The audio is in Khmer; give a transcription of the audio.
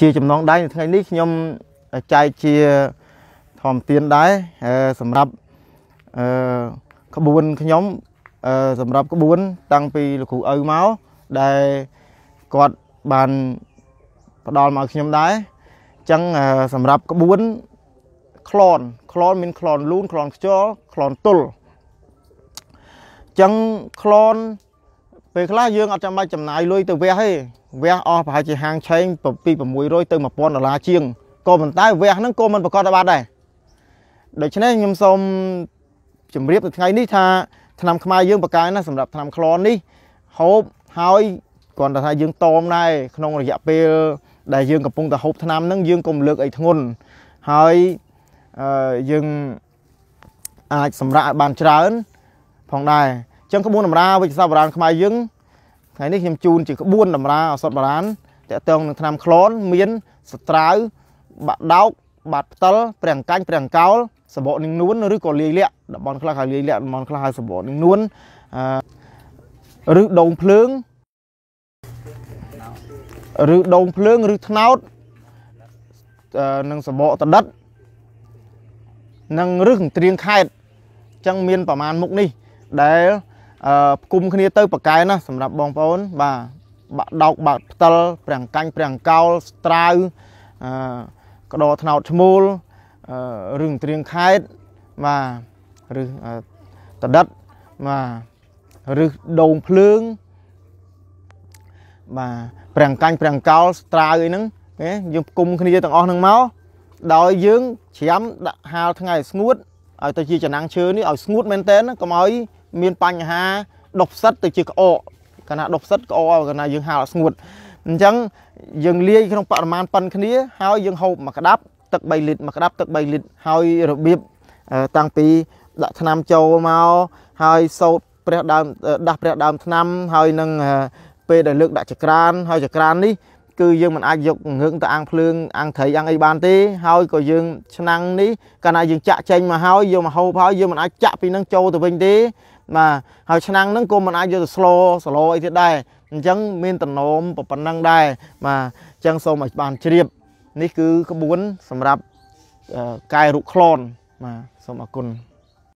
ជាចំណងដៃនៅថ្ងៃនេះខ្ញុំចែកជាធម្មទានដែរសម្រាប់អឺក្បួនខ្ញុំ សម្រាប់ក្បួន តាំងពីលោកគ្រូឪមកដែលគាត់បានផ្ដល់មកខ្ញុំដែរអញ្ចឹងសម្រាប់ក្បួនក្លនក្លនមានក្លនលូនក្លនខ្យល់ក្លនទុលអញ្ចឹងក្លនពេលខ្លះយើងអត់ចាំបាច់ចំណាយលុយទៅវះទេវះអស់ប្រហែលជាហាងឆេងពី600ទៅ1000ដុល្លារជាងក៏ប៉ុន្តែវះហ្នឹងក៏មិនប្រកបបាត់ដែរដូច្នេះខ្ញុំសូមជម្រាបទៅថ្ងៃនេះថាឆ្នាំខ្មែរយើងបកកាយណាសម្រាប់ឆ្នាំក្លននេះហូបហើយគ្រាន់តែថាយើងតមដែរក្នុងរយៈពេល ដែលយើងកំពុងតែហូបឆ្នាំហ្នឹងយើងកុំលើកអីធ្ងន់ហើយយើងអាចសម្រាប់ឲ្យបានច្រើនផងដែរចឹងក្បួនតម្រាវិទ្យាសាស្ត្របុរាណខ្មែរយើងថ្ងៃនេះខ្ញុំជូនជាក្បួន តម្រាឱសថបុរាណតាក់ទងនឹងថ្នាំក្លនមានស្ត្រាវបាក់ដោកបាត់ផ្ទិលប្រាំងកាញ់ប្រាំងកោលសបកនឹងនួនឬក៏លាយលាក់តំបន់ខ្លះហៅលាយលាក់តំបន់ខ្លះហៅសបកនឹងនួនឬដងភ្លើងឬដងភ្លើងឬថ្នោតនឹងសបកតដិតនឹងរឹសត្រៀងខេតអញ្ចឹងមានប្រមាណមុខនេះដែលផ្គុំគ្នាទៅប្រកែណាសម្រាប់បងប្អូនបាទបាក់ដោកបាក់ផ្ទិលប្រាំងកាញ់ប្រាំងកោលស្ត្រាវអឺក្តរថ្នោតឈ្មោលរឿងត្រៀងខេតបាទឬតដិតបាទឬដូងភ្លើងបាទប្រាំងកាញ់ប្រាំងកោលស្ត្រាវអីហ្នឹងគេយើងគុំគ្នាទាំងអស់ហ្នឹងមកដោយយើងច្រាំដាក់ហាលថ្ងៃស្ងួតឲ្យទៅជាចំណាំងឈើនេះឲ្យស្ងួតមែនតើកុំឲ្យមានបញ្ហាដុះផ្សិតទៅជាក្អកកាលណាដុះផ្សិត ក្អកកាលណាយើងហាលស្ងួតអញ្ចឹងយើងលាយក្នុងបរិមាណប៉ុនគ្នា ហើយយើងហូបមួយក្តាប់ទឹក3លីត្រមួយក្តាប់ទឹក3លីត្រហើយរបៀបតាំងពីដាក់ថ្នាំចូលមកហើយសោតព្រះដើមដាស់ព្រះដើមថ្នាំហើយនឹងពេលដែលលើកដាក់ចក្រានហើយចក្រាននេះគឺយើងមិនអាចយកងើងទៅអាំងភ្លើងអាំងត្រីអាំងអីបានទេ ហើយក៏យើងឆ្នាំងនេះកាលណាយើងចាក់ចេញមកហើយយកមកហូបហើយយើងមិនអាចចាក់ពីនឹងចូលទៅវិញទេបាទហើយឆ្នាំងហ្នឹងក៏មិនអាចយកទៅស្លស្លអីទៀតដែរអញ្ចឹងមានតំណមប៉ុណ្ណឹងដែរបាទអញ្ចឹងសូមឲ្យបានជ្រាបនេះគឺក្បួនសម្រាប់កាយរុកខ្លនបាទសូមអរគុណ